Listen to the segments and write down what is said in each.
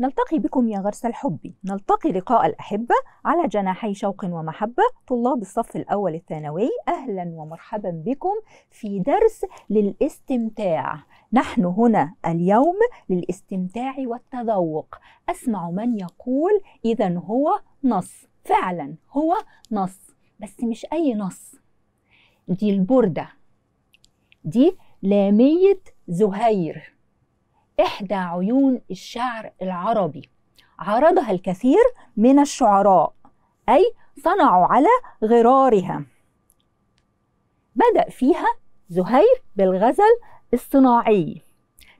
نلتقي بكم يا غرس الحب نلتقي لقاء الأحبة على جناحي شوق ومحبة طلاب الصف الأول الثانوي أهلا ومرحبا بكم في درس للاستمتاع نحن هنا اليوم للاستمتاع والتذوق أسمع من يقول إذا هو نص فعلا هو نص بس مش أي نص دي البردة دي لامية زهير إحدى عيون الشعر العربي عرضها الكثير من الشعراء أي صنعوا على غرارها بدأ فيها زهير بالغزل الصناعي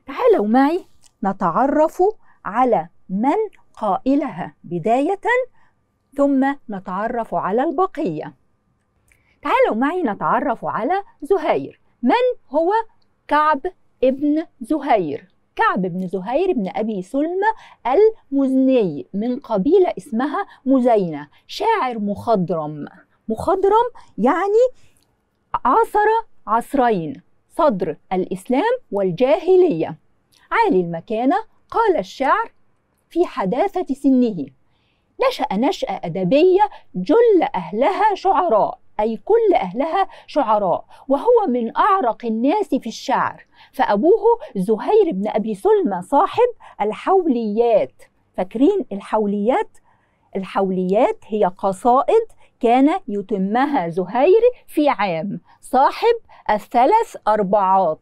تعالوا معي نتعرف على من قائلها بداية ثم نتعرف على البقية تعالوا معي نتعرف على زهير من هو كعب ابن زهير كعب بن زهير بن أبي سلمة المزني من قبيلة اسمها مزينة شاعر مخضرم مخضرم يعني عاصر عصرين صدر الإسلام والجاهلية عالي المكانة قال الشعر في حداثة سنه نشأ نشأة أدبية جل أهلها شعراء أي كل أهلها شعراء وهو من أعرق الناس في الشعر فأبوه زهير بن أبي سلمى صاحب الحوليات فاكرين الحوليات الحوليات هي قصائد كان يتمها زهير في عام صاحب الثلاث أربعات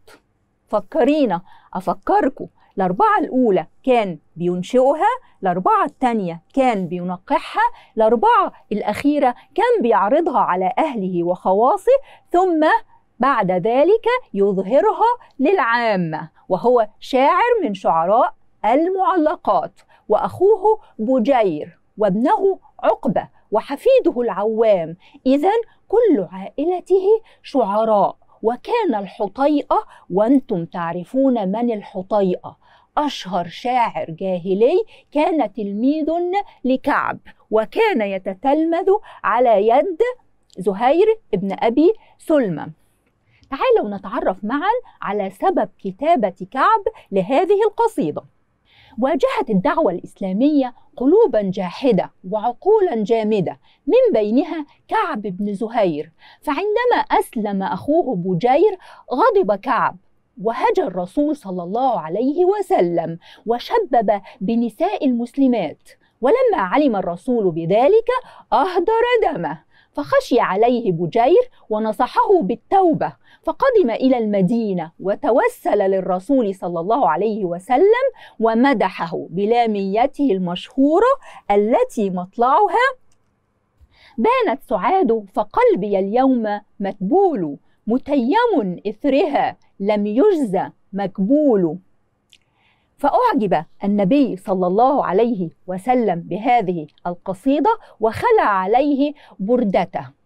فكرينا أفكركم الأربعة الأولى كان بينشئها الأربعة الثانية كان بينقحها الأربعة الأخيرة كان بيعرضها على أهله وخواصه ثم بعد ذلك يظهرها للعامة وهو شاعر من شعراء المعلقات وأخوه بجير وابنه عقبة وحفيده العوام إذا كل عائلته شعراء وكان الحطيئة وأنتم تعرفون من الحطيئة أشهر شاعر جاهلي كان تلميذ لكعب وكان يتتلمذ على يد زهير ابن أبي سلمة تعالوا نتعرف معا على سبب كتابة كعب لهذه القصيدة واجهت الدعوة الإسلامية قلوبا جاحدة وعقولا جامدة من بينها كعب بن زهير فعندما أسلم أخوه بجير غضب كعب وهجى الرسول صلى الله عليه وسلم وشبب بنساء المسلمات ولما علم الرسول بذلك أهدر دمه فخشي عليه بجير ونصحه بالتوبة فقدم إلى المدينة وتوسل للرسول صلى الله عليه وسلم ومدحه بلاميته المشهورة التي مطلعها بانت سعاده فقلبي اليوم متبول متيم إثرها لم يجز مكبوله فأعجب النبي صلى الله عليه وسلم بهذه القصيدة وخلع عليه بردته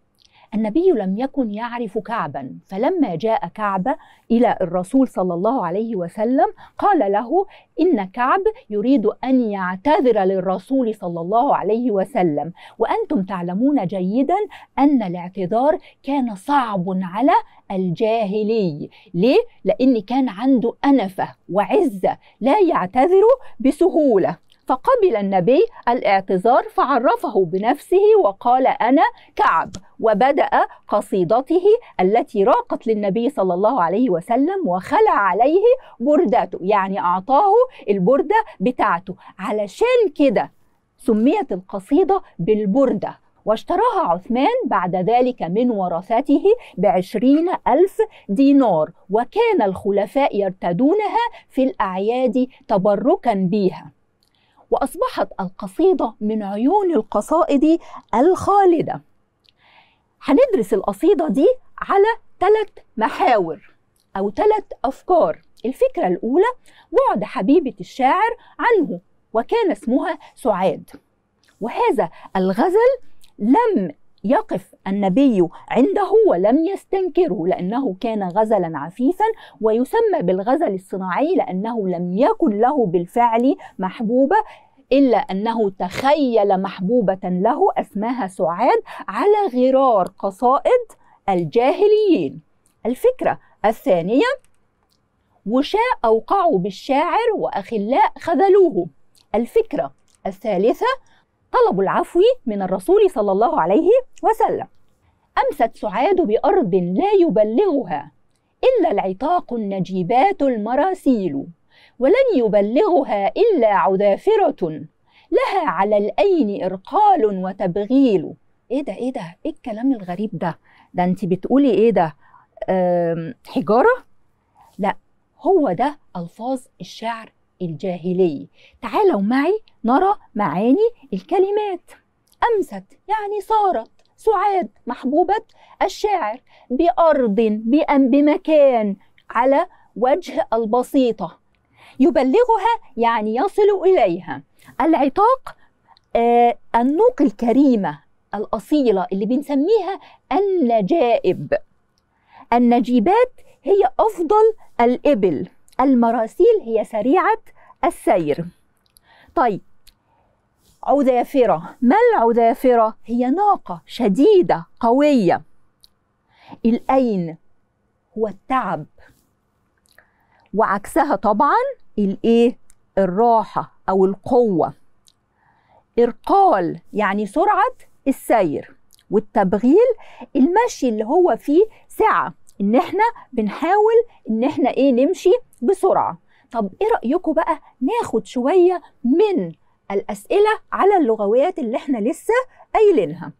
النبي لم يكن يعرف كعبا فلما جاء كعب إلى الرسول صلى الله عليه وسلم قال له إن كعب يريد أن يعتذر للرسول صلى الله عليه وسلم وأنتم تعلمون جيدا أن الاعتذار كان صعب على الجاهلي ليه؟ لأن كان عنده أنفة وعزة لا يعتذر بسهولة فقبل النبي الاعتذار فعرفه بنفسه وقال انا كعب وبدا قصيدته التي راقت للنبي صلى الله عليه وسلم وخلع عليه بردته يعني اعطاه البرده بتاعته علشان كده سميت القصيده بالبرده واشتراها عثمان بعد ذلك من ورثته بعشرين ألف دينار وكان الخلفاء يرتدونها في الأعياد تبركا بها وأصبحت القصيدة من عيون القصائد الخالدة هندرس القصيدة دي على ثلاث محاور أو ثلاث أفكار الفكرة الأولى بعد حبيبة الشاعر عنه وكان اسمها سعاد وهذا الغزل لم يقف النبي عنده ولم يستنكره لأنه كان غزلا عفيفا ويسمى بالغزل الصناعي لأنه لم يكن له بالفعل محبوبة إلا أنه تخيل محبوبة له أسماها سعاد على غرار قصائد الجاهليين الفكرة الثانية وشاء أوقعوا بالشاعر وأخلاء خذلوه الفكرة الثالثة طلبوا العفو من الرسول صلى الله عليه وسلم أمست سعاد بأرض لا يبلغها إلا العتاق النجيبات المراسيل ولن يبلغها إلا عذافرة لها على الأين إرقال وتبغيل إيه ده إيه ده إيه الكلام الغريب ده ده أنت بتقولي إيه ده حجارة لا هو ده ألفاظ الشعر الجاهلي تعالوا معي نرى معاني الكلمات أمست يعني صارت سعاد محبوبة الشاعر بأرض بأم بمكان على وجه البسيطة يبلغها يعني يصل إليها العتاق آه النوق الكريمة الأصيلة اللي بنسميها النجائب النجيبات هي أفضل الإبل المراسيل هي سريعة السير طيب عذافرة ما العذافرة؟ هي ناقة شديدة قوية الأين هو التعب وعكسها طبعا الايه الراحة أو القوة إرقال يعني سرعة السير والتبغيل المشي اللي هو فيه سعة ان احنا بنحاول ان احنا ايه نمشي بسرعه طب ايه رايكم بقى ناخد شويه من الاسئله على اللغويات اللي احنا لسه قايلينها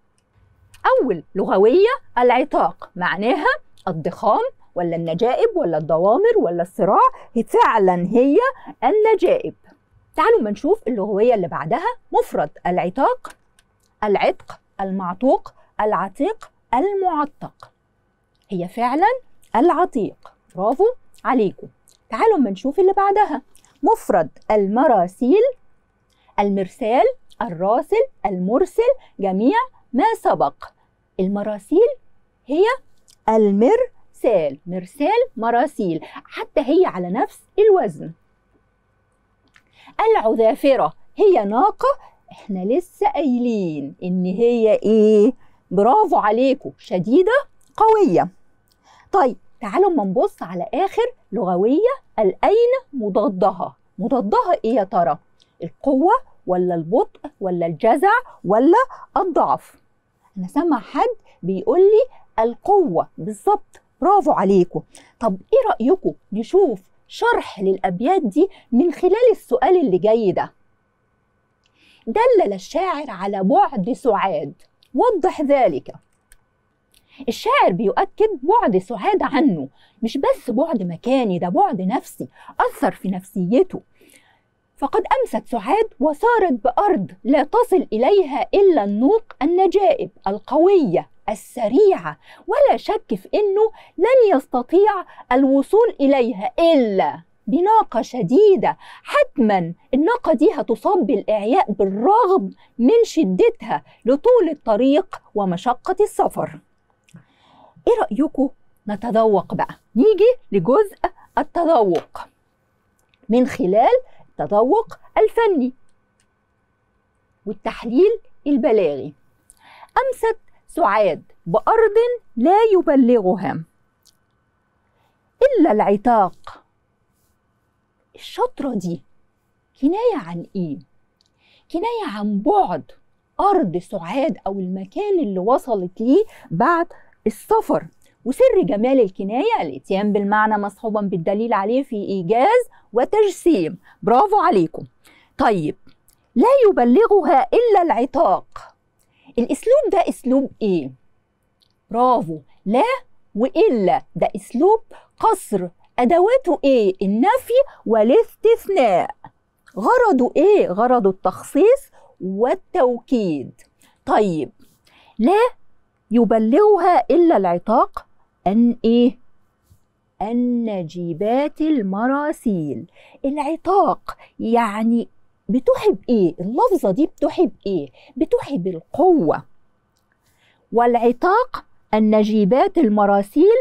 اول لغويه العتاق معناها الضخام ولا النجائب ولا الضوامر ولا الصراع فعلا هي النجائب تعالوا ما نشوف اللغوية اللي بعدها مفرد العتاق العتق المعتوق العتيق المعتق هي فعلا العتيق برافو عليكم تعالوا ما نشوف اللي بعدها مفرد المراسيل المرسال الراسل المرسل جميع ما سبق المراسيل هي المرسال مرسال مراسيل حتى هي على نفس الوزن العذافرة هي ناقة احنا لسه قايلين ان هي ايه برافو عليكم شديدة قوية طيب تعالوا اما نبص على اخر لغويه الاين مضادها مضادها ايه يا ترى القوه ولا البطء ولا الجزع ولا الضعف انا سامع حد بيقول لي القوه بالظبط برافو عليكم طب ايه رايكم نشوف شرح للابيات دي من خلال السؤال اللي جاي ده دلل الشاعر على بعد سعاد وضح ذلك الشاعر بيؤكد بعد سعاد عنه مش بس بعد مكاني ده بعد نفسي أثر في نفسيته فقد أمست سعاد وصارت بأرض لا تصل إليها إلا النوق النجائب القوية السريعة ولا شك في أنه لن يستطيع الوصول إليها إلا بناقة شديدة حتما الناقة دي هتصاب بالإعياء بالرغم من شدتها لطول الطريق ومشقة السفر ايه رايكم نتذوق بقى نيجي لجزء التذوق من خلال التذوق الفني والتحليل البلاغي امست سعاد بارض لا يبلغها الا العتاق الشطره دي كنايه عن ايه كنايه عن بعد ارض سعاد او المكان اللي وصلت ليه بعد السفر وسر جمال الكناية الاتيان بالمعنى مصحوبا بالدليل عليه في إيجاز وتجسيم برافو عليكم طيب لا يبلغها إلا العتاق الأسلوب ده أسلوب إيه؟ برافو لا وإلا ده أسلوب قصر أدواته إيه؟ النفي والاستثناء غرضه إيه؟ غرضه التخصيص والتوكيد طيب لا يبلغها إلا العتاق أن إيه؟ النجيبات المراسيل العتاق يعني بتحب إيه؟ اللفظة دي بتحب إيه؟ بتحب القوة والعتاق النجيبات المراسيل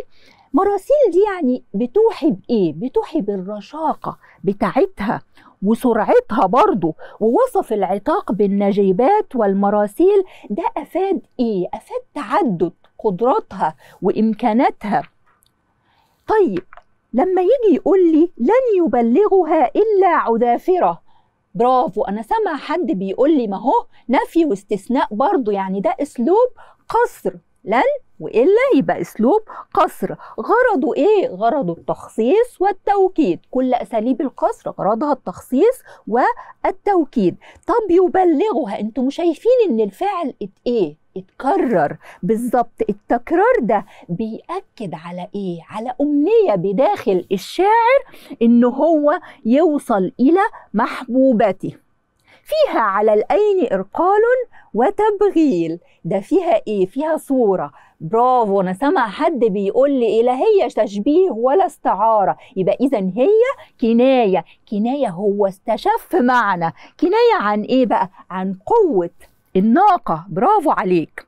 مراسيل دي يعني بتوحي بإيه؟ بتوحي بالرشاقة بتاعتها وسرعتها برضه ووصف العتاق بالنجيبات والمراسيل ده أفاد إيه؟ أفاد تعدد قدراتها وإمكاناتها طيب لما يجي يقول لي لن يبلغها إلا عذافرة برافو أنا سامع حد بيقول لي ما هو نفي واستثناء برضه يعني ده أسلوب قصر لن والا يبقى اسلوب قصر غرضه ايه غرضه التخصيص والتوكيد كل اساليب القصر غرضها التخصيص والتوكيد طب يبلغها انتم شايفين ان الفعل ات ايه اتكرر بالظبط التكرار ده بيأكد على ايه على امنيه بداخل الشاعر ان هو يوصل الى محبوبته فيها على الأين إرقال وتبغيل ده فيها إيه؟ فيها صورة برافو أنا سامع حد بيقول لي إيه؟ لا هي تشبيه ولا استعارة يبقى إذا هي كناية كناية هو استشف معنى كناية عن إيه بقى؟ عن قوة الناقة برافو عليك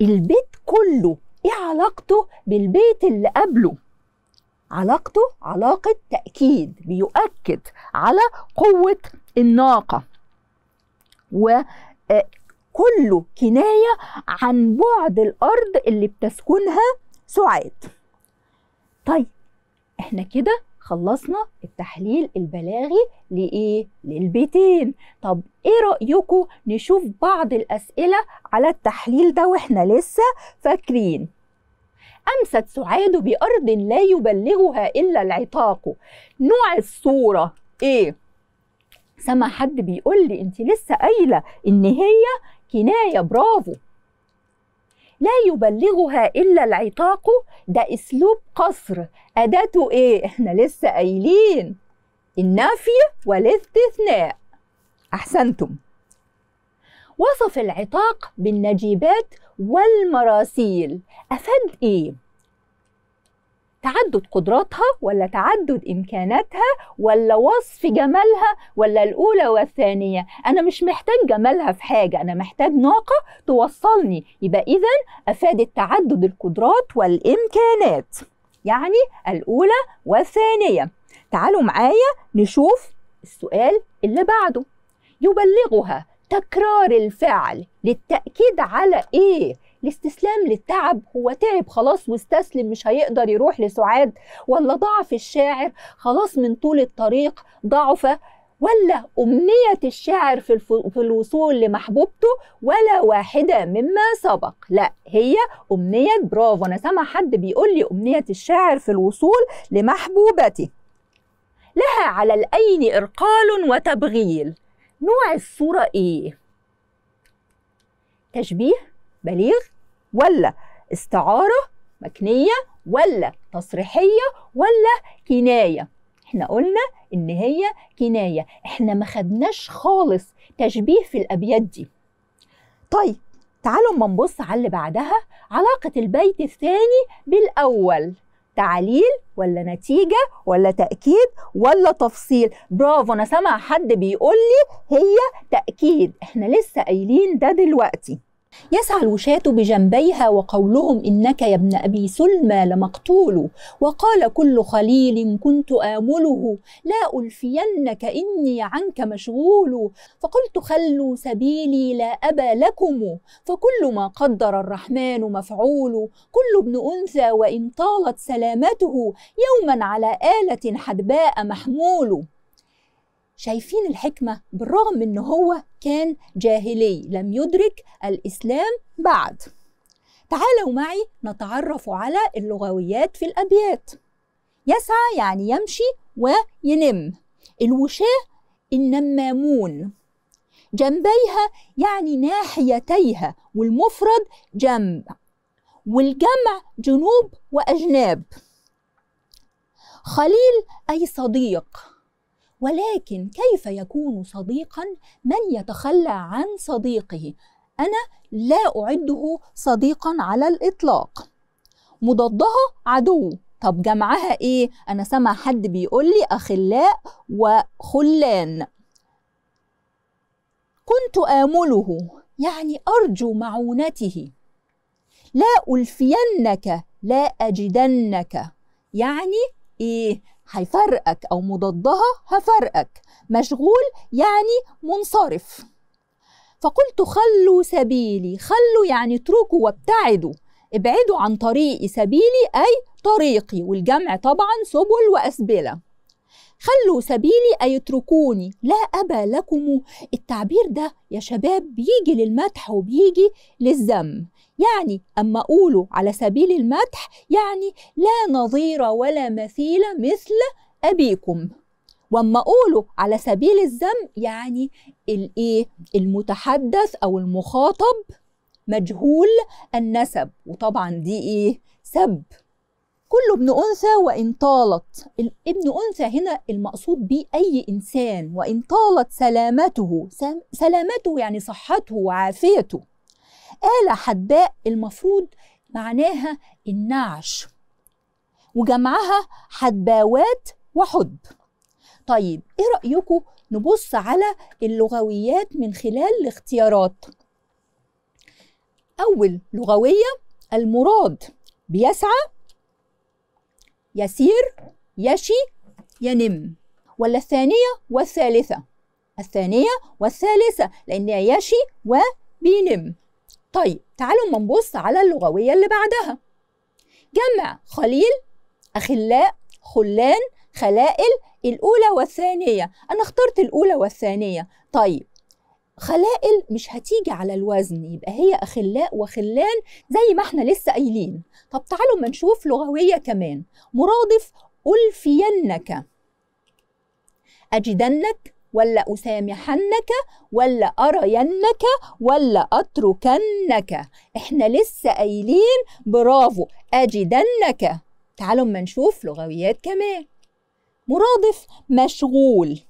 البيت كله إيه علاقته بالبيت اللي قبله؟ علاقته علاقة تأكيد بيؤكد على قوة الناقة وكله آه، كناية عن بعد الأرض اللي بتسكنها سعاد طيب احنا كده خلصنا التحليل البلاغي لإيه؟ للبيتين طب إيه رأيكم نشوف بعض الأسئلة على التحليل ده وإحنا لسه فاكرين أمست سعاد بأرض لا يبلغها إلا العتاق نوع الصورة إيه؟ سمع حد بيقول لي انت لسه قايله ان هي كنايه برافو لا يبلغها الا العتاق ده اسلوب قصر اداته ايه احنا لسه قايلين النفي والاستثناء احسنتم وصف العتاق بالنجيبات والمراسيل افاد ايه تعدد قدراتها ولا تعدد امكاناتها ولا وصف جمالها ولا الاولى والثانيه انا مش محتاج جمالها في حاجه انا محتاج ناقه توصلني يبقى اذا افادت تعدد القدرات والامكانات يعني الاولى والثانيه تعالوا معايا نشوف السؤال اللي بعده يبلغها تكرار الفعل للتاكيد على ايه الاستسلام للتعب هو تعب خلاص واستسلم مش هيقدر يروح لسعاد ولا ضعف الشاعر خلاص من طول الطريق ضعف ولا أمنية الشاعر في, الف... في الوصول لمحبوبته ولا واحدة مما سبق لا هي أمنية برافو أنا سمع حد بيقول لي أمنية الشاعر في الوصول لمحبوبته لها على الأين إرقال وتبغيل نوع الصورة إيه؟ تشبيه بليغ ولا استعارة مكنية ولا تصريحية ولا كناية احنا قلنا ان هي كناية احنا ما خدناش خالص تشبيه في الابيات دي طيب تعالوا اما نبص على اللي بعدها علاقة البيت الثاني بالأول تعليل ولا نتيجة ولا تأكيد ولا تفصيل برافو أنا سامع حد بيقول لي هي تأكيد احنا لسه قايلين ده دلوقتي يسعى الوشاة بجنبيها وقولهم إنك يا ابن أبي سلمى لمقتول وقال كل خليل كنت آمله لا ألفينك إني عنك مشغول فقلت خلوا سبيلي لا أبا لكم فكل ما قدر الرحمن مفعول كل ابن أنثى وإن طالت سلامته يوما على آلة حدباء محمول شايفين الحكمة بالرغم أن هو كان جاهلي لم يدرك الإسلام بعد تعالوا معي نتعرف على اللغويات في الأبيات يسعى يعني يمشي وينم الوشاه النمامون جنبيها يعني ناحيتيها والمفرد جنب والجمع جنوب وأجناب خليل أي صديق ولكن كيف يكون صديقا من يتخلى عن صديقه انا لا اعده صديقا على الاطلاق مضادها عدو طب جمعها ايه انا سامع حد بيقول لي اخلاء وخلان كنت امله يعني ارجو معونته لا الفينك لا اجدنك يعني ايه هيفرقك أو مضادها هفرقك مشغول يعني منصرف فقلت خلوا سبيلي خلوا يعني اتركوا وابتعدوا ابعدوا عن طريقي سبيلي أي طريقي والجمع طبعا سبل وأسبلة خلوا سبيلي أي اتركوني لا أبا لكم التعبير ده يا شباب بيجي للمدح وبيجي للذم يعني أما أقوله على سبيل المدح يعني لا نظير ولا مثيل مثل أبيكم واما اقوله على سبيل الذم يعني الايه المتحدث او المخاطب مجهول النسب وطبعا دي ايه سب كل ابن انثى وان طالت ابن انثى هنا المقصود به اي انسان وان طالت سلامته سلامته يعني صحته وعافيته آلة حباء المفروض معناها النعش وجمعها حدباوات وحدب طيب ايه رأيكم نبص على اللغويات من خلال الاختيارات أول لغوية المراد بيسعى يسير يشي ينم ولا الثانية والثالثة الثانية والثالثة لأن يشي وبينم طيب تعالوا نبص على اللغوية اللي بعدها جمع خليل أخلاء خلان خلائل الأولى والثانية أنا اخترت الأولى والثانية طيب خلائل مش هتيجي على الوزن يبقى هي أخلاء وخلان زي ما احنا لسه قايلين طب تعالوا ما نشوف لغوية كمان مرادف ألفينك أجدنك ولا أسامحنك ولا أرينك ولا أتركنك إحنا لسه قايلين برافو أجدنك تعالوا ما نشوف لغويات كمان مرادف مشغول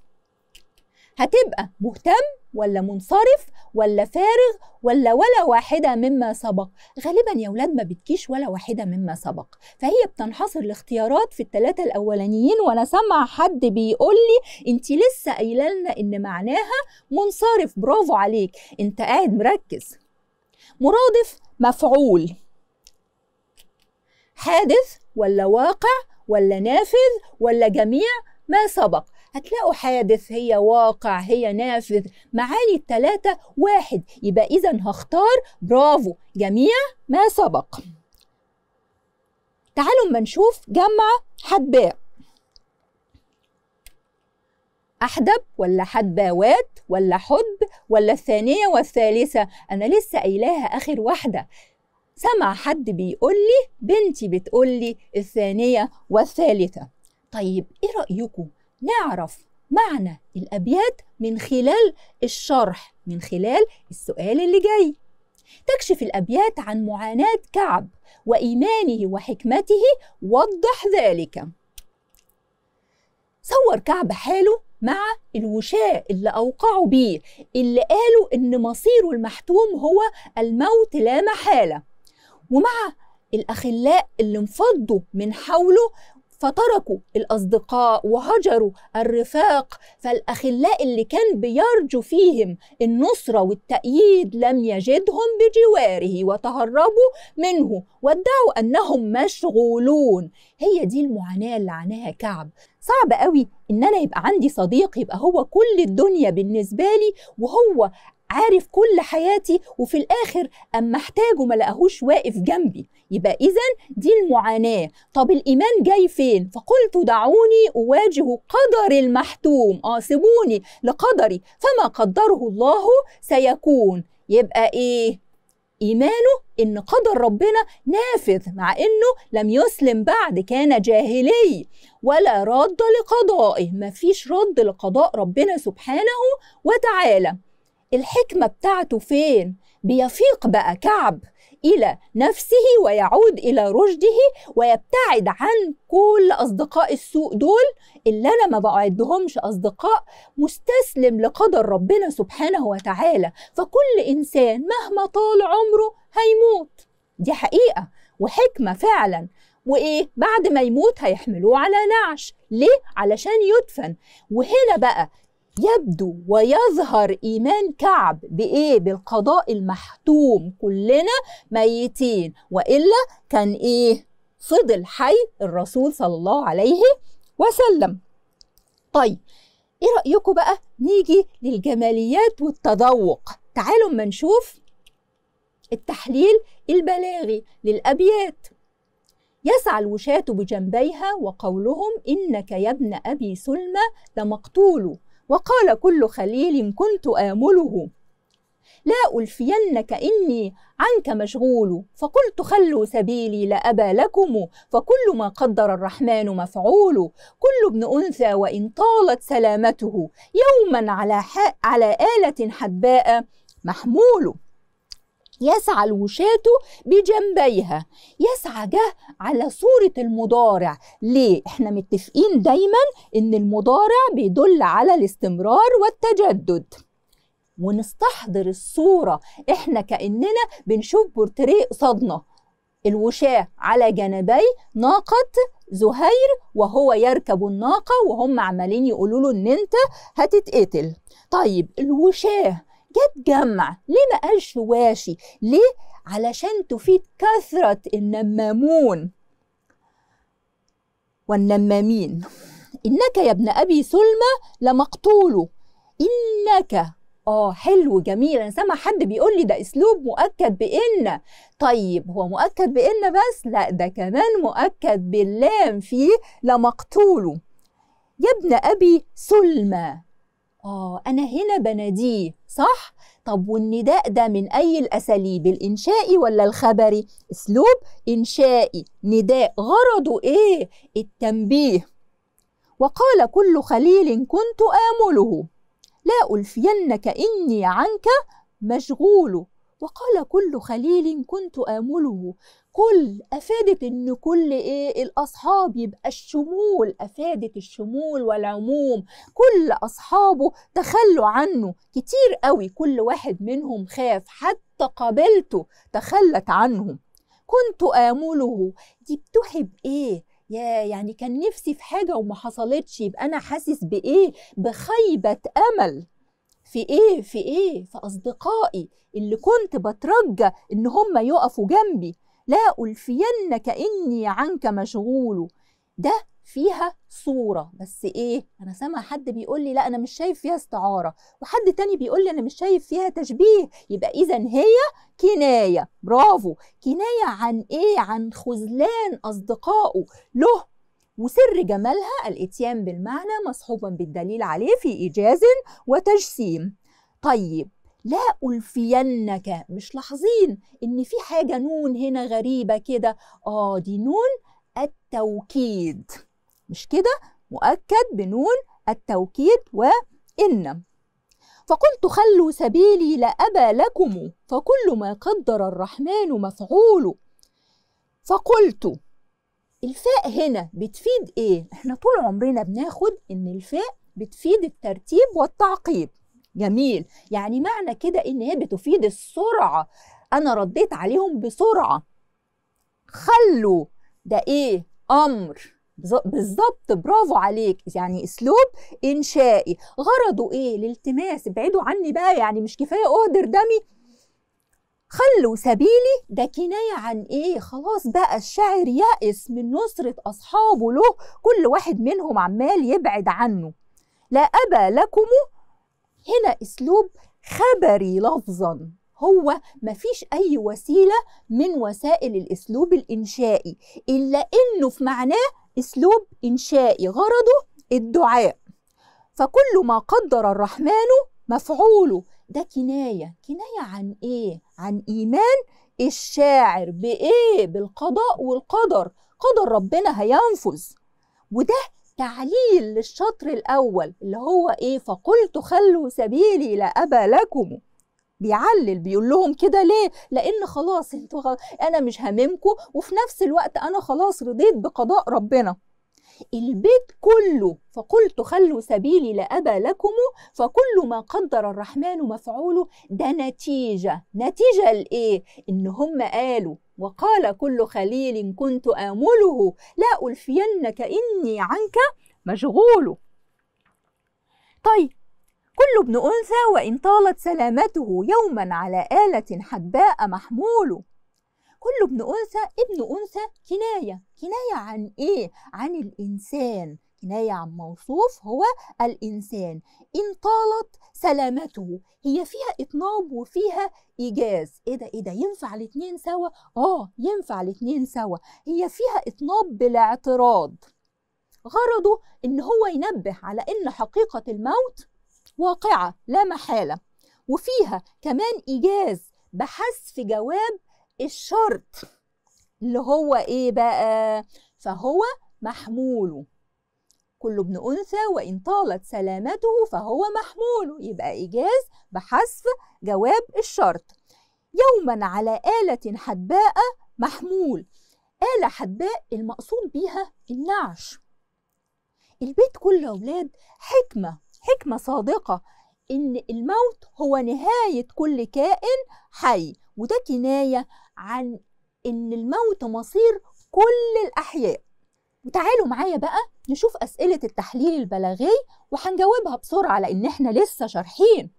هتبقى مهتم ولا منصرف ولا فارغ ولا ولا واحدة مما سبق غالبا يا ولاد ما بتكيش ولا واحدة مما سبق فهي بتنحصر الاختيارات في الثلاثة الأولانيين وأنا سامعة حد بيقول لي أنت لسه قايلة لنا إن معناها منصرف برافو عليك أنت قاعد مركز مرادف مفعول حادث ولا واقع ولا نافذ ولا جميع ما سبق هتلاقوا حادث هي واقع هي نافذ معاني التلاتة واحد يبقى إذا هختار برافو جميع ما سبق تعالوا اما نشوف جمع حدباء أحدب ولا حدباوات ولا حدب ولا الثانية والثالثة أنا لسه قايلاها آخر واحدة سمع حد بيقول لي بنتي بتقول لي الثانية والثالثة طيب إيه رأيكم نعرف معنى الأبيات من خلال الشرح من خلال السؤال اللي جاي تكشف الأبيات عن معاناة كعب وإيمانه وحكمته وضح ذلك صور كعب حاله مع الوشاء اللي أوقعه بيه اللي قالوا إن مصيره المحتوم هو الموت لا محالة ومع الأخلاء اللي انفضوا من حوله فتركوا الأصدقاء وهجروا الرفاق فالأخلاء اللي كان بيرجو فيهم النصرة والتأييد لم يجدهم بجواره وتهربوا منه وادعوا أنهم مشغولون هي دي المعاناة اللي عاناها كعب صعب قوي ان انا يبقى عندي صديق يبقى هو كل الدنيا بالنسبه لي وهو عارف كل حياتي وفي الاخر اما احتاجه ما لقاهوش واقف جنبي يبقى اذا دي المعاناه طب الايمان جاي فين فقلت دعوني اواجه قدر المحتوم اه سيبوني لقدري فما قدره الله سيكون يبقى ايه ايمانه ان قدر ربنا نافذ مع انه لم يسلم بعد كان جاهلي ولا رد لقضائه مفيش رد لقضاء ربنا سبحانه وتعالى الحكمة بتاعته فين بيفيق بقى كعب إلى نفسه ويعود إلى رشده ويبتعد عن كل أصدقاء السوء دول اللي أنا ما بعدهمش أصدقاء مستسلم لقدر ربنا سبحانه وتعالى فكل إنسان مهما طال عمره هيموت دي حقيقة وحكمة فعلا وإيه بعد ما يموت هيحملوه على نعش ليه؟ علشان يدفن وهنا بقى يبدو ويظهر إيمان كعب بإيه؟ بالقضاء المحتوم كلنا ميتين وإلا كان إيه؟ فضل حي الرسول صلى الله عليه وسلم طيب إيه رأيكم بقى نيجي للجماليات والتذوق تعالوا ما نشوف التحليل البلاغي للأبيات يسعى الوشاة بجنبيها وقولهم إنك يا ابن أبي سلمى لمقتول وقال كل خليل كنت آمله لا ألفينك إني عنك مشغول فقلت خلوا سبيلي لأبى لكم فكل ما قدر الرحمن مفعول كل ابن أنثى وإن طالت سلامته يوما على, على آلة حدباء محمول يسعى الوشاة بجنبيها يسعى جه على صورة المضارع ليه؟ احنا متفقين دايما ان المضارع بيدل على الاستمرار والتجدد ونستحضر الصورة احنا كأننا بنشوف بورتريه قصادنا الوشاة على جنبي ناقة زهير وهو يركب الناقة وهم عمالين يقولوا له ان انت هتتقتل طيب الوشاة جت جمع ليه ما قالش واشي ليه علشان تفيد كثرة النمامون والنمامين إنك يا ابن أبي سلمى لمقتول إنك آه حلو جميل أنا سامع حد بيقول لي ده أسلوب مؤكد بإن طيب هو مؤكد بإن بس لا ده كمان مؤكد باللام فيه لمقتول يا ابن أبي سلمى آه أنا هنا بناديه صح؟ طب والنداء ده من أي الأساليب الإنشائي ولا الخبري؟ أسلوب إنشائي نداء غرضه إيه؟ التنبيه وقال كل خليل كنت آمله لا ألفينك إني عنك مشغول وقال كل خليل كنت آمله كل افادت ان كل ايه الاصحاب يبقى الشمول افادت الشمول والعموم كل اصحابه تخلوا عنه كتير قوي كل واحد منهم خاف حتى قابلته تخلت عنهم كنت امله دي بتحب ايه يا يعني كان نفسي في حاجه وما حصلتش يبقى انا حاسس بايه بخيبه امل في ايه في ايه في اصدقائي اللي كنت بترجى ان هم يقفوا جنبي لا ألفينك إني عنك مشغول ده فيها صورة بس إيه أنا سامع حد بيقول لي لا أنا مش شايف فيها استعارة وحد تاني بيقول لي أنا مش شايف فيها تشبيه يبقى إذا هي كناية برافو كناية عن إيه عن خذلان أصدقائه له وسر جمالها الاتيان بالمعنى مصحوبا بالدليل عليه في إيجاز وتجسيم طيب لا ألفينك مش لاحظين إن في حاجة نون هنا غريبة كده آه دي نون التوكيد مش كده مؤكد بنون التوكيد وإن فقلت خلوا سبيلي لأبى لكم فكل ما قدر الرحمن مفعول فقلت الفاء هنا بتفيد ايه؟ احنا طول عمرنا بناخد ان الفاء بتفيد الترتيب والتعقيب جميل يعني معنى كده ان هي بتفيد السرعه انا رديت عليهم بسرعه خلوا ده ايه امر بالظبط برافو عليك يعني اسلوب انشائي غرضه ايه الالتماس ابعدوا عني بقى يعني مش كفايه اهدر دمي خلوا سبيلي ده كناية عن إيه خلاص بقى الشاعر يأس من نصرة أصحابه له كل واحد منهم عمال يبعد عنه لا أبا لكم هنا اسلوب خبري لفظا هو مفيش أي وسيلة من وسائل الأسلوب الإنشائي إلا إنه في معناه أسلوب إنشائي غرضه الدعاء فكل ما قدر الرحمن مفعوله ده كناية كناية عن إيه؟ عن إيمان الشاعر بإيه؟ بالقضاء والقدر قدر ربنا هينفذ وده تعليل للشطر الأول اللي هو إيه فقلت خلوا سبيلي لا أبى لكم بيعلل بيقول لهم كده ليه لان خلاص انتوا غ... انا مش هممكم وفي نفس الوقت انا خلاص رضيت بقضاء ربنا البيت كله فقلت خلوا سبيلي لأبى لكم فكل ما قدر الرحمن مفعوله ده نتيجة نتيجة لإيه؟ إن هم قالوا وقال كل خليل كنت آمله لا ألفينك إني عنك مشغول طيب كل ابن أنثى وإن طالت سلامته يوما على آلة حدباء محمول كل ابن أنثى ابن أنثى كناية كناية عن إيه؟ عن الإنسان كناية عن موصوف هو الإنسان إن طالت سلامته هي فيها إطناب وفيها إيجاز إيه ده إيه ده ينفع الاتنين سوا؟ آه ينفع الاتنين سوا هي فيها إطناب بالاعتراض غرضه إن هو ينبه على إن حقيقة الموت واقعة لا محالة وفيها كمان إيجاز بحذف جواب الشرط اللي هو إيه بقى؟ فهو محموله كل ابن أنثى وإن طالت سلامته فهو محمول يبقى إيجاز بحذف جواب الشرط يوما على آلة حدباء محمول آلة حدباء المقصود بيها النعش البيت كله أولاد حكمة حكمة صادقة إن الموت هو نهاية كل كائن حي وده كناية عن إن الموت مصير كل الأحياء وتعالوا معايا بقى نشوف أسئلة التحليل البلاغي وهنجاوبها بسرعة لأن إحنا لسه شارحين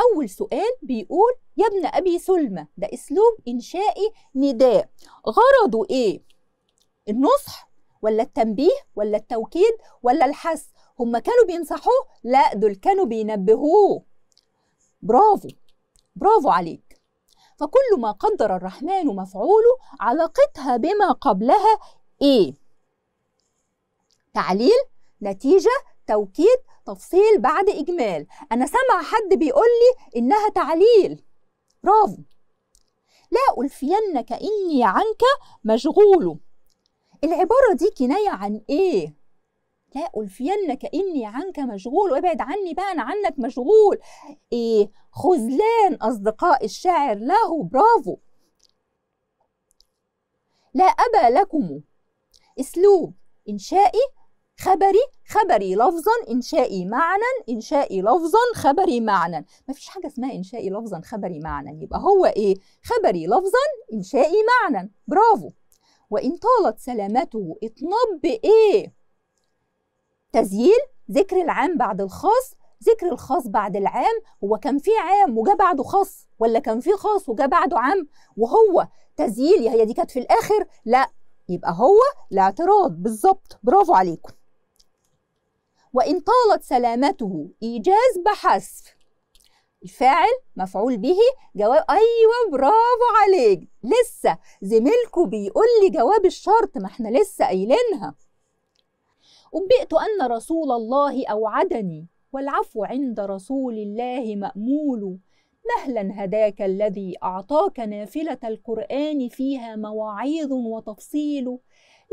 أول سؤال بيقول يا ابن أبي سلمى ده أسلوب إنشائي نداء غرضه إيه؟ النصح ولا التنبيه ولا التوكيد ولا الحس هم كانوا بينصحوه لا دول كانوا بينبهوه برافو برافو عليك فكل ما قدر الرحمن مفعوله علاقتها بما قبلها ايه تعليل نتيجة توكيد تفصيل بعد إجمال أنا سمع حد بيقول لي إنها تعليل برافو لا ألفينك إني عنك مشغول العبارة دي كناية عن إيه؟ لا ألفينك إني عنك مشغول وابعد عني بقى أنا عنك مشغول إيه خذلان أصدقاء الشاعر له برافو لا أبا لكم أسلوب إنشائي خبري خبري لفظا انشائي معنى انشائي لفظا خبري معنى مفيش حاجه اسمها انشائي لفظا خبري معنى يبقى هو ايه خبري لفظا انشائي معنى برافو وان طالت سلامته اتنب ايه تسجيل ذكر العام بعد الخاص ذكر الخاص بعد العام هو كان في عام وجا بعده خاص ولا كان في خاص وجا بعده عام وهو تسجيل هي دي كانت في الاخر لا يبقى هو الاعتراض بالظبط برافو عليكم وإن طالت سلامته إيجاز بحذف الفاعل مفعول به جواب أيوة برافو عليك لسه زميلكوا بيقول لي جواب الشرط ما احنا لسه قايلينها أنبئت أن رسول الله أوعدني والعفو عند رسول الله مأمول مهلا هداك الذي أعطاك نافلة القرآن فيها مواعيظ وتفصيل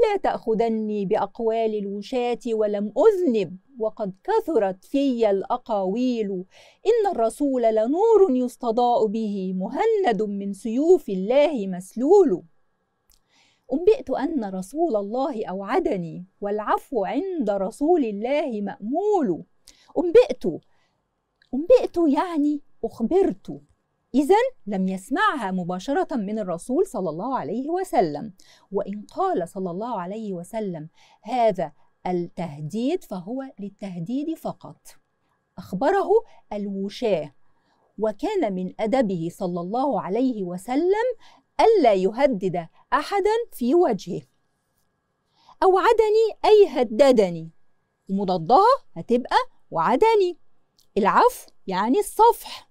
لا تأخذني بأقوال الوشاة ولم أذنب وقد كثرت في الأقاويل إن الرسول لنور يستضاء به مهند من سيوف الله مسلول أنبئت أن رسول الله أوعدني والعفو عند رسول الله مأمول أنبئت أنبئت يعني أخبرت إذا لم يسمعها مباشرة من الرسول صلى الله عليه وسلم وإن قال صلى الله عليه وسلم هذا التهديد فهو للتهديد فقط أخبره الوشاة وكان من أدبه صلى الله عليه وسلم ألا يهدد أحدا في وجهه أوعدني أي هددني ومضادها هتبقى وعدني العفو يعني الصفح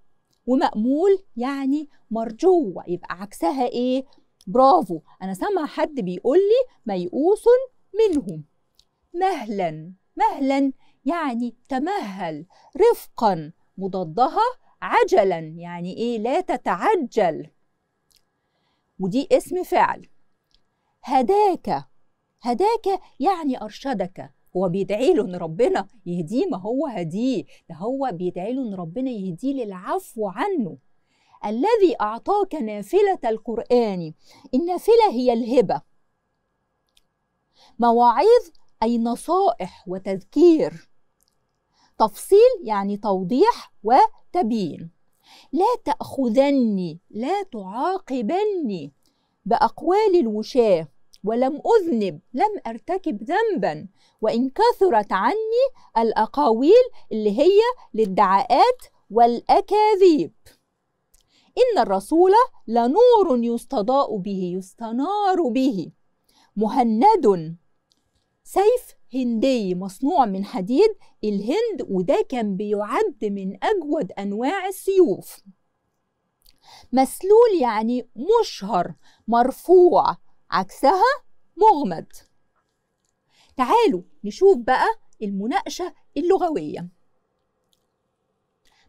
ومأمول يعني مرجوة يبقى عكسها إيه؟ برافو أنا سامعة حد بيقول لي ميؤوس منهم مهلا مهلا يعني تمهل رفقا مضادها عجلا يعني إيه لا تتعجل ودي اسم فعل هداك هداك يعني أرشدك هو بيدعي له ان ربنا يهديه ما هو هديه ده هو بيدعي له ان ربنا يهديه للعفو عنه الذي اعطاك نافله القران النافله هي الهبه مواعظ اي نصائح وتذكير تفصيل يعني توضيح وتبيين لا تاخذني لا تعاقبني باقوال الوشاه ولم اذنب لم ارتكب ذنبا وإن كثرت عني الأقاويل اللي هي الادعاءات والأكاذيب إن الرسول لنور يستضاء به يستنار به مهند سيف هندي مصنوع من حديد الهند وده كان بيعد من أجود أنواع السيوف مسلول يعني مشهر مرفوع عكسها مغمد تعالوا نشوف بقى المناقشة اللغوية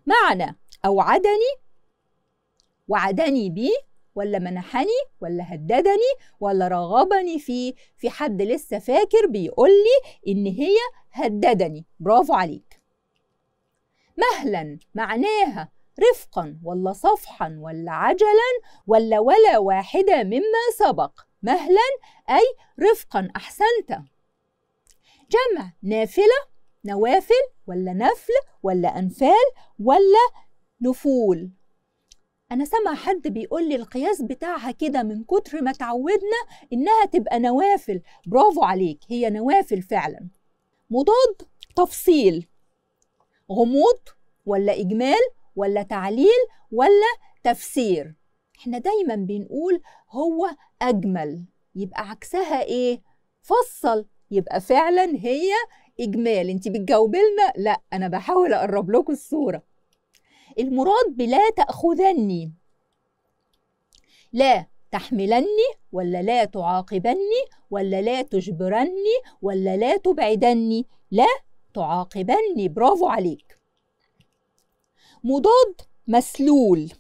معنى أو عدني وعدني بي ولا منحني ولا هددني ولا رغبني فيه في حد لسه فاكر بيقول لي إن هي هددني برافو عليك مهلا معناها رفقا ولا صفحا ولا عجلا ولا ولا واحدة مما سبق مهلا أي رفقا أحسنت جمع نافلة نوافل ولا نفل ولا أنفال ولا نفول أنا سمع حد بيقول لي القياس بتاعها كده من كتر ما تعودنا إنها تبقى نوافل برافو عليك هي نوافل فعلا مضاد تفصيل غموض ولا إجمال ولا تعليل ولا تفسير احنا دايما بنقول هو أجمل يبقى عكسها إيه؟ فصل يبقى فعلا هي اجمال انت بتجاوبي لنا لا انا بحاول اقرب لكم الصوره المراد بلا تاخذني لا تحملني ولا لا تعاقبني ولا لا تجبرني ولا لا تبعدني لا تعاقبني برافو عليك مضاد مسلول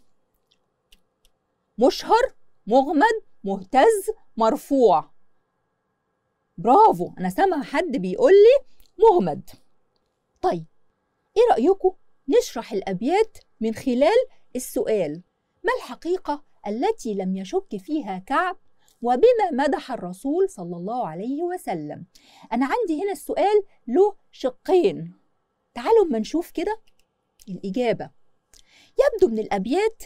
مشهر مغمد مهتز مرفوع برافو انا سامع حد بيقول لي مغمد طيب ايه رايكم نشرح الابيات من خلال السؤال ما الحقيقه التي لم يشك فيها كعب وبما مدح الرسول صلى الله عليه وسلم انا عندي هنا السؤال له شقين تعالوا اما نشوف كده الاجابه يبدو من الابيات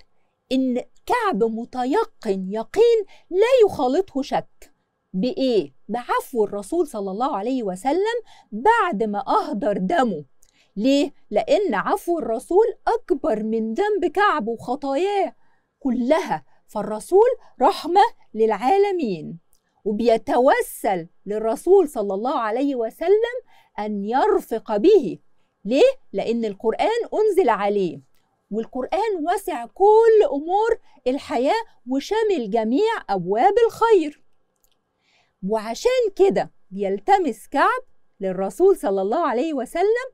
ان كعب متيقن يقين لا يخالطه شك بإيه؟ بعفو الرسول صلى الله عليه وسلم بعد ما أهدر دمه ليه؟ لأن عفو الرسول أكبر من ذنب كعب وخطاياه كلها فالرسول رحمة للعالمين وبيتوسل للرسول صلى الله عليه وسلم أن يرفق به ليه؟ لأن القرآن أنزل عليه والقرآن وسع كل أمور الحياة وشمل جميع أبواب الخير وعشان كده بيلتمس كعب للرسول صلى الله عليه وسلم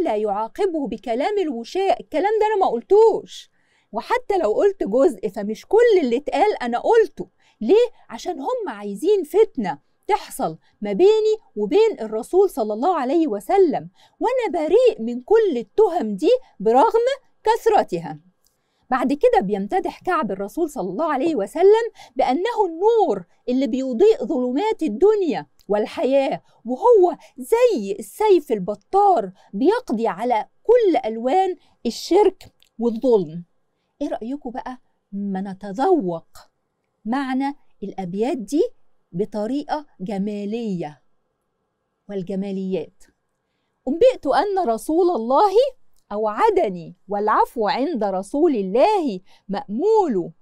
ألا يعاقبه بكلام الوشاء الكلام ده أنا ما قلتوش وحتى لو قلت جزء فمش كل اللي اتقال أنا قلته ليه؟ عشان هم عايزين فتنة تحصل ما بيني وبين الرسول صلى الله عليه وسلم وأنا بريء من كل التهم دي برغم كثرتها بعد كده بيمتدح كعب الرسول صلى الله عليه وسلم بأنه النور اللي بيضيء ظلمات الدنيا والحياة وهو زي السيف البطار بيقضي على كل ألوان الشرك والظلم إيه رأيكم بقى ما نتذوق معنى الأبيات دي بطريقة جمالية والجماليات أنبئت أن رسول الله أوعدني والعفو عند رسول الله مأمول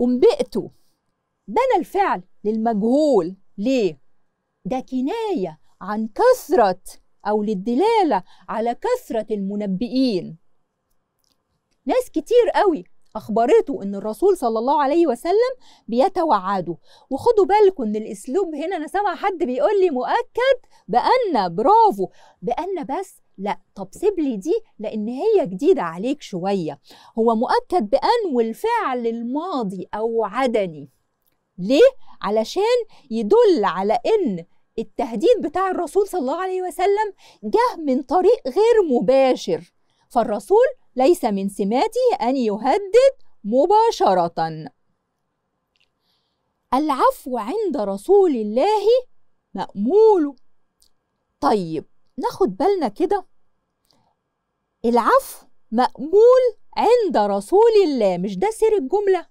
أنبئت بنى الفعل للمجهول ليه؟ ده كناية عن كثرة أو للدلالة على كثرة المنبئين ناس كتير قوي أخبرته أن الرسول صلى الله عليه وسلم بيتوعده وخدوا بالكم أن الأسلوب هنا أنا سامع حد بيقول لي مؤكد بأن برافو بأن بس لا طب سيب لي دي لان هي جديده عليك شويه هو مؤكد بان والفعل الماضي او عدني ليه علشان يدل على ان التهديد بتاع الرسول صلى الله عليه وسلم جه من طريق غير مباشر فالرسول ليس من سماته أن يهدد مباشرة. العفو عند رسول الله مأمول. طيب ناخد بالنا كده العفو مأمول عند رسول الله مش ده سر الجملة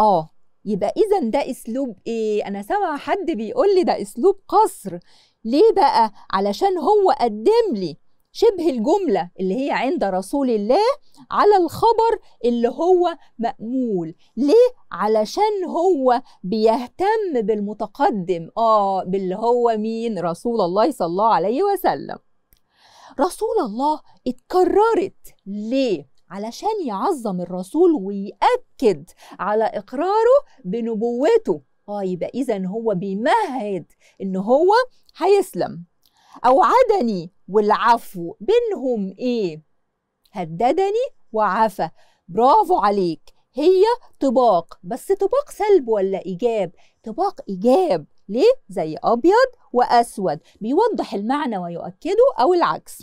آه يبقى إذا ده أسلوب إيه؟ أنا سامعة حد بيقول لي ده أسلوب قصر ليه بقى؟ علشان هو قدم لي شبه الجملة اللي هي عند رسول الله على الخبر اللي هو مأمول ليه؟ علشان هو بيهتم بالمتقدم آه باللي هو مين؟ رسول الله صلى الله عليه وسلم رسول الله اتكررت ليه؟ علشان يعظم الرسول ويأكد على إقراره بنبوته آه يبقى إذا هو بيمهد إن هو هيسلم أوعدني والعفو بينهم ايه هددني وعفى برافو عليك هي طباق بس طباق سلب ولا ايجاب طباق ايجاب ليه زي ابيض واسود بيوضح المعنى ويؤكده او العكس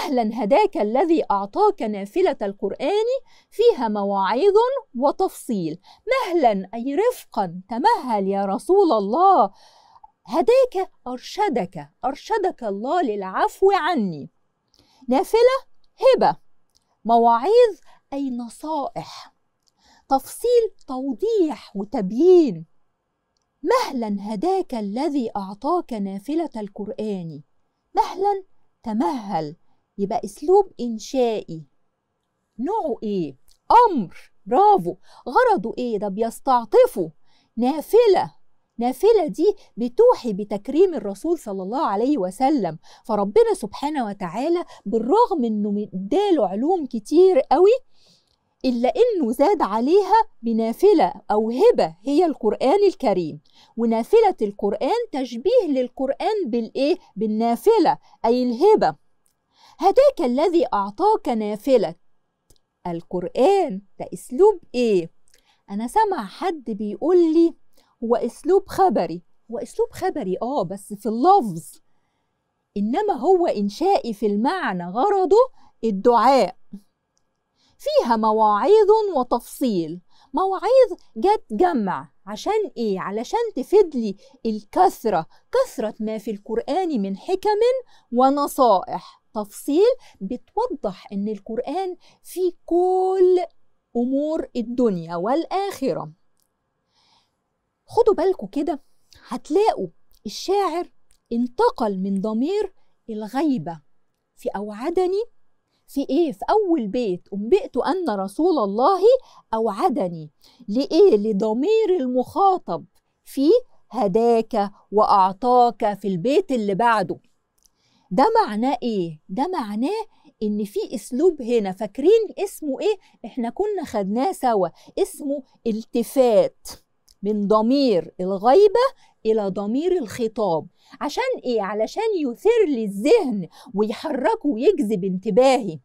مهلا هداك الذي أعطاك نافلة القرآن فيها مواعظ وتفصيل مهلا أي رفقا تمهل يا رسول الله هداك أرشدك أرشدك الله للعفو عني نافلة هبة مواعيظ أي نصائح تفصيل توضيح وتبيين مهلا هداك الذي أعطاك نافلة القرآن مهلا تمهل يبقى أسلوب إنشائي نوعه إيه؟ أمر برافو غرضه إيه ده بيستعطفه نافلة النافلة دي بتوحي بتكريم الرسول صلى الله عليه وسلم فربنا سبحانه وتعالى بالرغم انه مداله علوم كتير قوي إلا إنه زاد عليها بنافلة أو هبة هي القرآن الكريم ونافلة القرآن تشبيه للقرآن بالإيه؟ بالنافلة أي الهبة هداك الذي أعطاك نافلة القرآن ده أسلوب إيه؟ أنا سمع حد بيقول لي هو اسلوب خبري هو اسلوب خبري اه بس في اللفظ انما هو انشائي في المعنى غرضه الدعاء فيها مواعظ وتفصيل مواعظ جت جمع عشان ايه علشان تفيد لي الكثره كثره ما في القران من حكم ونصائح تفصيل بتوضح ان القران فيه كل امور الدنيا والاخره خدوا بالكم كده هتلاقوا الشاعر انتقل من ضمير الغيبة في أوعدني في إيه؟ في أول بيت أنبئت أن رسول الله أوعدني لإيه؟ لضمير المخاطب في هداك وأعطاك في البيت اللي بعده ده معناه إيه؟ ده معناه ان في اسلوب هنا فاكرين اسمه ايه احنا كنا خدناه سوا اسمه التفات من ضمير الغيبة إلى ضمير الخطاب عشان إيه؟ علشان يثير لي الذهن ويحركه ويجذب انتباهي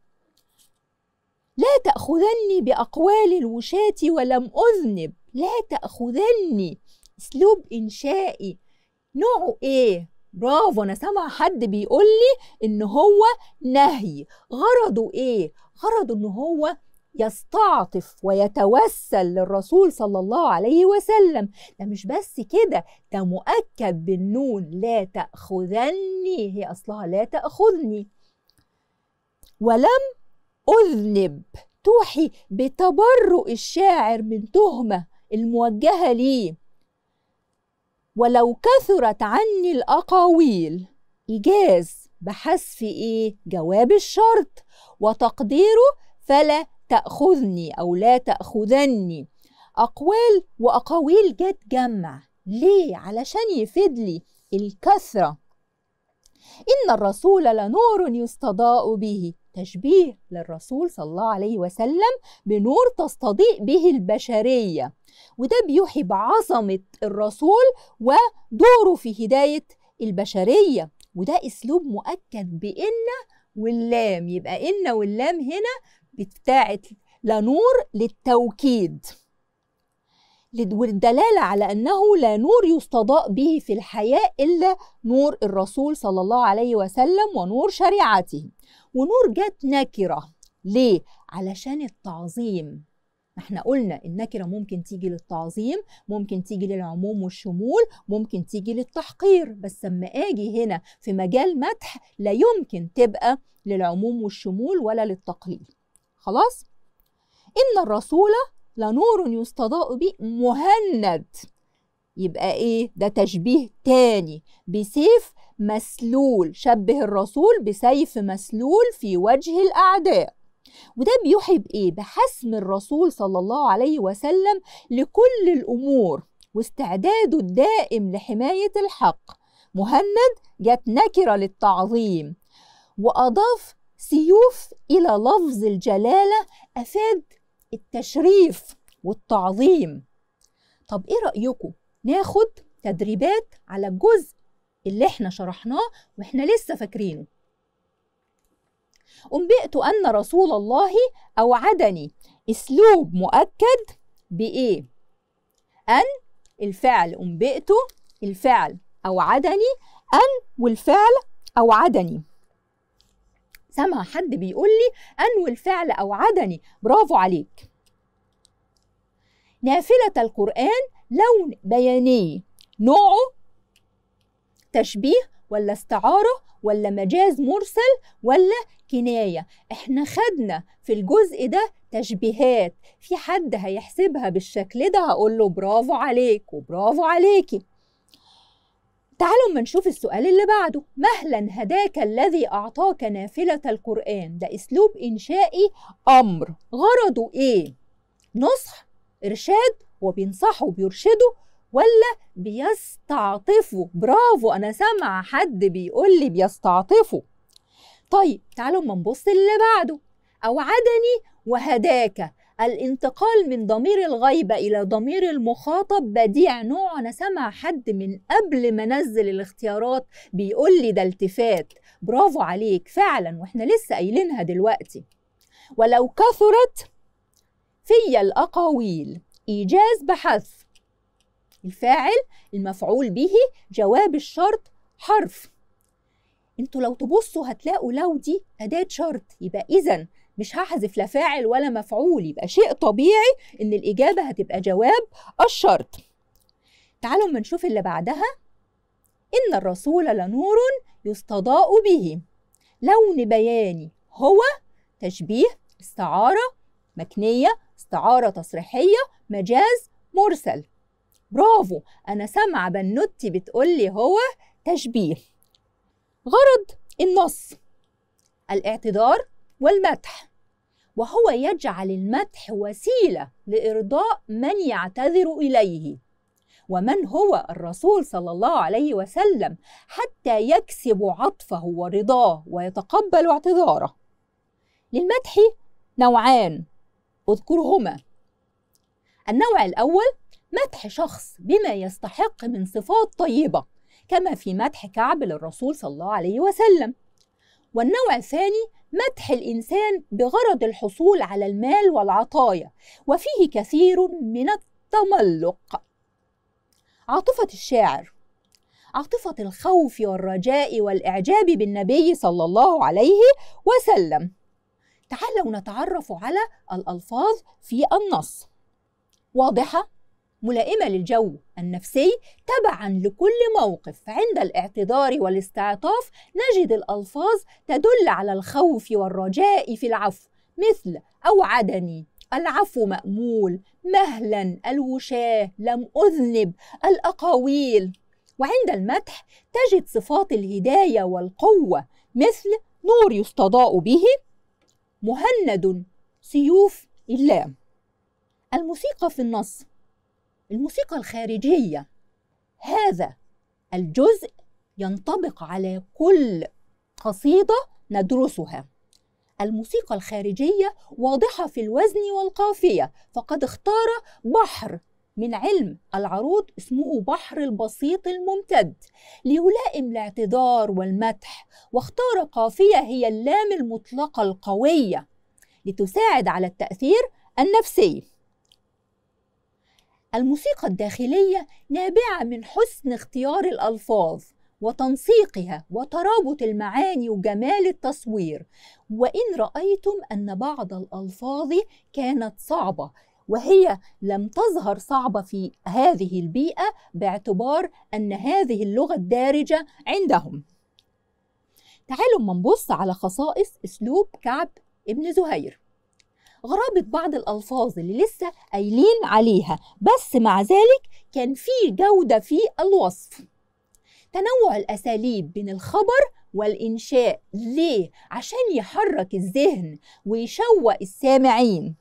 لا تأخذني بأقوال الوشاة ولم أذنب لا تأخذني أسلوب إنشائي نوعه إيه؟ برافو أنا سمع حد بيقول لي إن هو نهي غرضه إيه؟ غرضه إن هو يستعطف ويتوسل للرسول صلى الله عليه وسلم ده مش بس كده ده مؤكد بالنون لا تأخذني هي أصلها لا تأخذني ولم أذنب توحي بتبرؤ الشاعر من تهمة الموجهة ليه ولو كثرت عني الأقاويل إيجاز بحذف إيه جواب الشرط وتقديره فلا تأخذني أو لا تأخذني أقوال وأقاويل جت جمع ليه؟ علشان يفيد لي الكثرة إن الرسول لنور يستضاء به تشبيه للرسول صلى الله عليه وسلم بنور تستضيء به البشرية وده بيوحي بعظمة الرسول ودوره في هداية البشرية وده أسلوب مؤكد بإن واللام يبقى إن واللام هنا بتاعه نور للتوكيد والدلالة على أنه لا نور يستضاء به في الحياة إلا نور الرسول صلى الله عليه وسلم ونور شريعته ونور جت نكرة ليه؟ علشان التعظيم احنا قلنا النكرة ممكن تيجي للتعظيم ممكن تيجي للعموم والشمول ممكن تيجي للتحقير بس لما اجي هنا في مجال مدح لا يمكن تبقى للعموم والشمول ولا للتقليل خلاص إن الرسول لنور يستضاء به مهند يبقى إيه ده تشبيه تاني بسيف مسلول شبه الرسول بسيف مسلول في وجه الأعداء وده بيوحي بإيه بحسم الرسول صلى الله عليه وسلم لكل الأمور واستعداده الدائم لحماية الحق مهند جت نكرة للتعظيم وأضاف سيوف إلى لفظ الجلالة أفاد التشريف والتعظيم طب إيه رأيكم ناخد تدريبات على الجزء اللي احنا شرحناه واحنا لسه فاكرينه أنبئت أن رسول الله أوعدني أسلوب مؤكد بإيه؟ أن الفعل أنبئت الفعل أوعدني أن والفعل أوعدني سمع حد بيقول لي أنوي الفعل أوعدني برافو عليك نافلة القرآن لون بياني نوعه تشبيه ولا استعارة ولا مجاز مرسل ولا كناية احنا خدنا في الجزء ده تشبيهات في حد هيحسبها بالشكل ده هقول له برافو عليك وبرافو عليكي تعالوا ما نشوف السؤال اللي بعده مهلا هداك الذي أعطاك نافلة القرآن ده أسلوب إنشائي أمر غرضه إيه؟ نصح إرشاد وبينصحه بيرشده ولا بيستعطفه برافو أنا سامعة حد بيقول لي بيستعطفه طيب تعالوا ما نبص اللي بعده أوعدني وهداك الانتقال من ضمير الغيبة إلى ضمير المخاطب بديع نوع أنا سمع حد من قبل ما نزل الاختيارات بيقول لي ده التفات برافو عليك فعلا وإحنا لسه قايلينها دلوقتي ولو كثرت في الأقاويل إيجاز بحث الفاعل المفعول به جواب الشرط حرف انتوا لو تبصوا هتلاقوا لو دي اداه شرط يبقى اذا مش هحذف لا فاعل ولا مفعول يبقى شيء طبيعي ان الاجابه هتبقى جواب الشرط تعالوا اما نشوف اللي بعدها ان الرسول لنور يستضاء به لون بياني هو تشبيه استعاره مكنيه استعاره تصريحيه مجاز مرسل برافو انا سامعه بنوتي بتقولي هو تشبيه غرض النص الاعتذار والمدح وهو يجعل المدح وسيله لارضاء من يعتذر اليه ومن هو الرسول صلى الله عليه وسلم حتى يكسب عطفه ورضاه ويتقبل اعتذاره للمدح نوعان اذكرهما النوع الاول مدح شخص بما يستحق من صفات طيبه كما في مدح كعب للرسول صلى الله عليه وسلم والنوع الثاني مدح الإنسان بغرض الحصول على المال والعطايا وفيه كثير من التملق عاطفة الشاعر عاطفة الخوف والرجاء والإعجاب بالنبي صلى الله عليه وسلم تعالوا نتعرف على الألفاظ في النص واضحة ملائمة للجو النفسي تبعا لكل موقف فعند الاعتذار والاستعطاف نجد الألفاظ تدل على الخوف والرجاء في العفو مثل أوعدني العفو مأمول مهلا الوشاة لم أذنب الأقاويل وعند المدح تجد صفات الهداية والقوة مثل نور يستضاء به مهند سيوف الله الموسيقى في النص الموسيقى الخارجية هذا الجزء ينطبق على كل قصيدة ندرسها الموسيقى الخارجية واضحة في الوزن والقافية فقد اختار بحر من علم العروض اسمه بحر البسيط الممتد ليلائم الاعتذار والمدح واختار قافية هي اللام المطلقة القوية لتساعد على التأثير النفسي الموسيقى الداخلية نابعة من حسن اختيار الألفاظ وتنسيقها وترابط المعاني وجمال التصوير وإن رأيتم أن بعض الألفاظ كانت صعبة وهي لم تظهر صعبة في هذه البيئة باعتبار أن هذه اللغة الدارجة عندهم تعالوا ما نبص على خصائص أسلوب كعب ابن زهير غرابة بعض الألفاظ اللي لسه قايلين عليها بس مع ذلك كان في جودة في الوصف تنوع الأساليب بين الخبر والإنشاء ليه؟ عشان يحرك الذهن ويشوق السامعين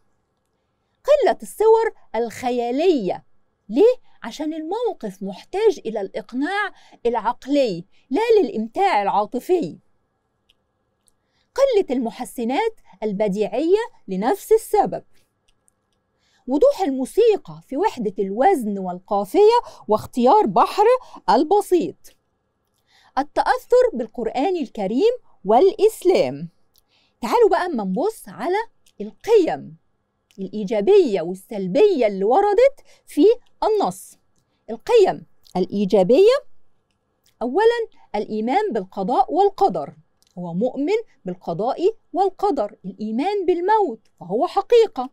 قلة الصور الخيالية ليه؟ عشان الموقف محتاج إلى الإقناع العقلي لا للإمتاع العاطفي قلة المحسنات البديعية لنفس السبب وضوح الموسيقى في وحدة الوزن والقافية واختيار بحر البسيط التأثر بالقرآن الكريم والإسلام تعالوا بقى أما نبص على القيم الإيجابية والسلبية اللي وردت في النص القيم الإيجابية أولا الإيمان بالقضاء والقدر هو مؤمن بالقضاء والقدر الإيمان بالموت فهو حقيقة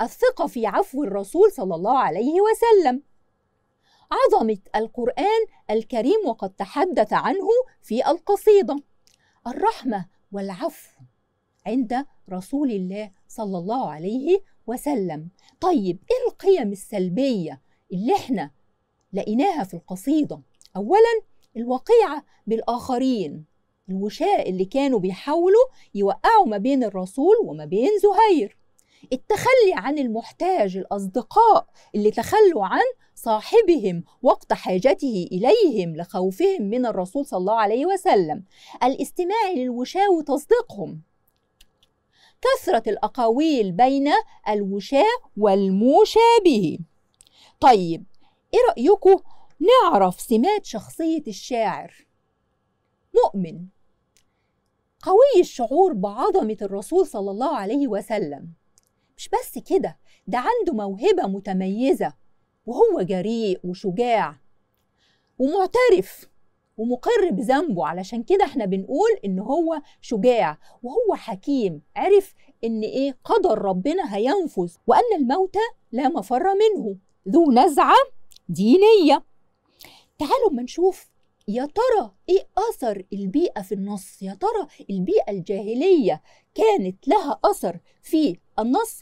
الثقة في عفو الرسول صلى الله عليه وسلم عظمة القرآن الكريم وقد تحدث عنه في القصيدة الرحمة والعفو عند رسول الله صلى الله عليه وسلم طيب ايه القيم السلبية اللي احنا لقيناها في القصيدة أولا الوقيعة بالآخرين الوشاء اللي كانوا بيحاولوا يوقعوا ما بين الرسول وما بين زهير التخلي عن المحتاج الأصدقاء اللي تخلوا عن صاحبهم وقت حاجته إليهم لخوفهم من الرسول صلى الله عليه وسلم الاستماع للوشاة وتصديقهم كثرة الأقاويل بين الوشاة والموشى به طيب إيه رأيكم نعرف سمات شخصية الشاعر مؤمن قوي الشعور بعظمة الرسول صلى الله عليه وسلم مش بس كده ده عنده موهبة متميزة وهو جريء وشجاع ومعترف ومقر بذنبه علشان كده احنا بنقول ان هو شجاع وهو حكيم عرف ان ايه قدر ربنا هينفذ وان الموت لا مفر منه ذو نزعه دينيه تعالوا ما نشوف يا ترى ايه اثر البيئه في النص يا ترى البيئه الجاهليه كانت لها اثر في النص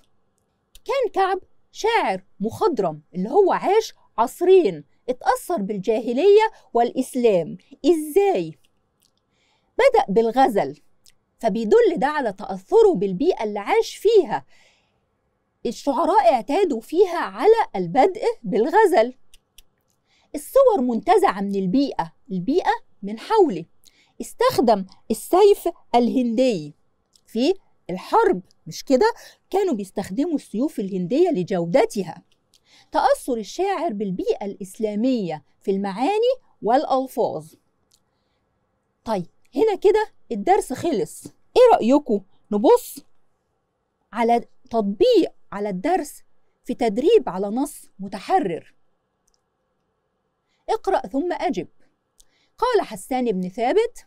كان كعب شاعر مخضرم اللي هو عاش عصرين اتأثر بالجاهلية والإسلام إزاي؟ بدأ بالغزل فبيدل ده على تأثره بالبيئة اللي عاش فيها الشعراء اعتادوا فيها على البدء بالغزل الصور منتزعة من البيئة البيئة من حوله استخدم السيف الهندي في الحرب مش كده كانوا بيستخدموا السيوف الهندية لجودتها تأثر الشاعر بالبيئة الإسلامية في المعاني والألفاظ طيب هنا كده الدرس خلص ايه رأيكم نبص على تطبيق على الدرس في تدريب على نص متحرر اقرأ ثم أجب قال حسان بن ثابت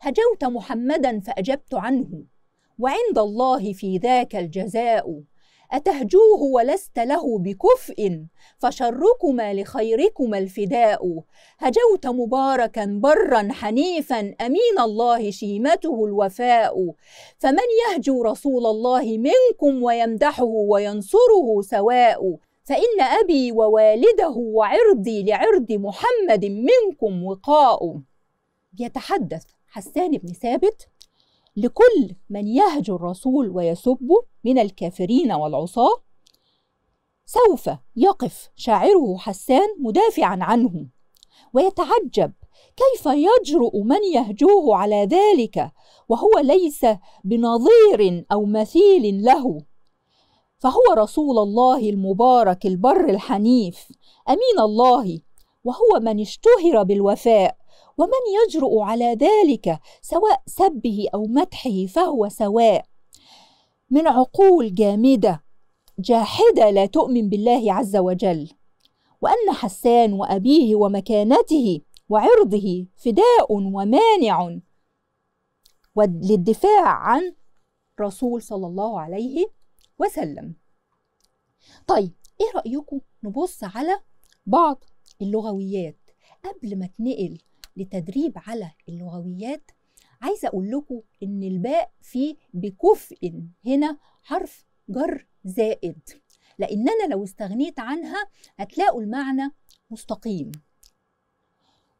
هجوت محمدا فأجبت عنه وعند الله في ذاك الجزاء أتهجوه ولست له بكفء فشركما لخيركما الفداء هجوت مباركا برا حنيفا أمين الله شيمته الوفاء فمن يهجو رسول الله منكم ويمدحه وينصره سواء فإن أبي ووالده وعرضي لعرض محمد منكم وقاء يتحدث حسان بن ثابت لكل من يهجو الرسول ويسبه من الكافرين والعصاة سوف يقف شاعره حسان مدافعا عنه ويتعجب كيف يجرؤ من يهجوه على ذلك وهو ليس بنظير او مثيل له فهو رسول الله المبارك البر الحنيف امين الله وهو من اشتهر بالوفاء ومن يجرؤ على ذلك سواء سبه او مدحه فهو سواء من عقول جامده جاحده لا تؤمن بالله عز وجل وان حسان وابيه ومكانته وعرضه فداء ومانع للدفاع عن رسول صلى الله عليه وسلم وسلم طيب ايه رأيكم نبص على بعض اللغويات قبل ما اتنقل لتدريب على اللغويات عايزه اقول لكم ان الباء في بكفء هنا حرف جر زائد لان انا لو استغنيت عنها هتلاقوا المعنى مستقيم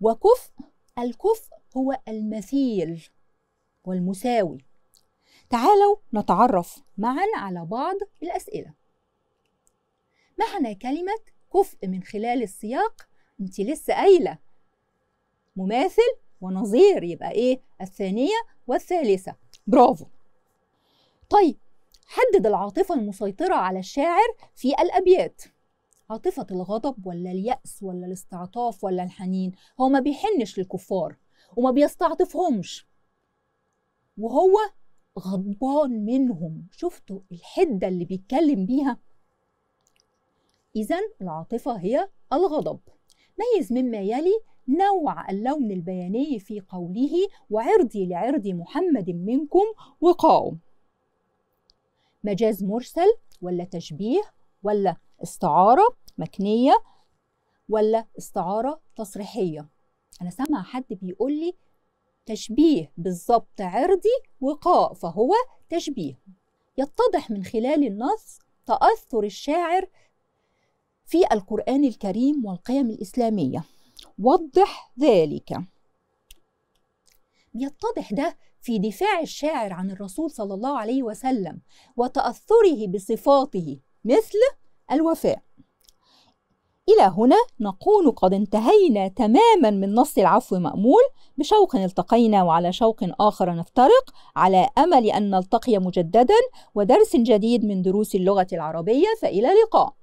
وكفء الكفء هو المثيل والمساوي تعالوا نتعرف معا على بعض الأسئلة معنى كلمة كفء من خلال السياق انت لسه قايلة مماثل ونظير يبقى ايه الثانية والثالثة برافو طيب حدد العاطفة المسيطرة على الشاعر في الأبيات عاطفة الغضب ولا اليأس ولا الاستعطاف ولا الحنين هو ما بيحنش للكفار وما بيستعطفهمش وهو غضبان منهم شفتوا الحدة اللي بيتكلم بيها إذا العاطفة هي الغضب ميز مما يلي نوع اللون البياني في قوله وعرضي لعرض محمد منكم وقاوم مجاز مرسل ولا تشبيه ولا استعارة مكنية ولا استعارة تصريحية أنا سامع حد بيقول لي تشبيه بالظبط عرضي وقاء فهو تشبيه يتضح من خلال النص تأثر الشاعر في القرآن الكريم والقيم الإسلامية وضح ذلك يتضح ده في دفاع الشاعر عن الرسول صلى الله عليه وسلم وتأثره بصفاته مثل الوفاء إلى هنا نكون قد انتهينا تماما من نص العفو مأمول بشوق التقينا وعلى شوق آخر نفترق على أمل أن نلتقي مجددا ودرس جديد من دروس اللغة العربية فإلى اللقاء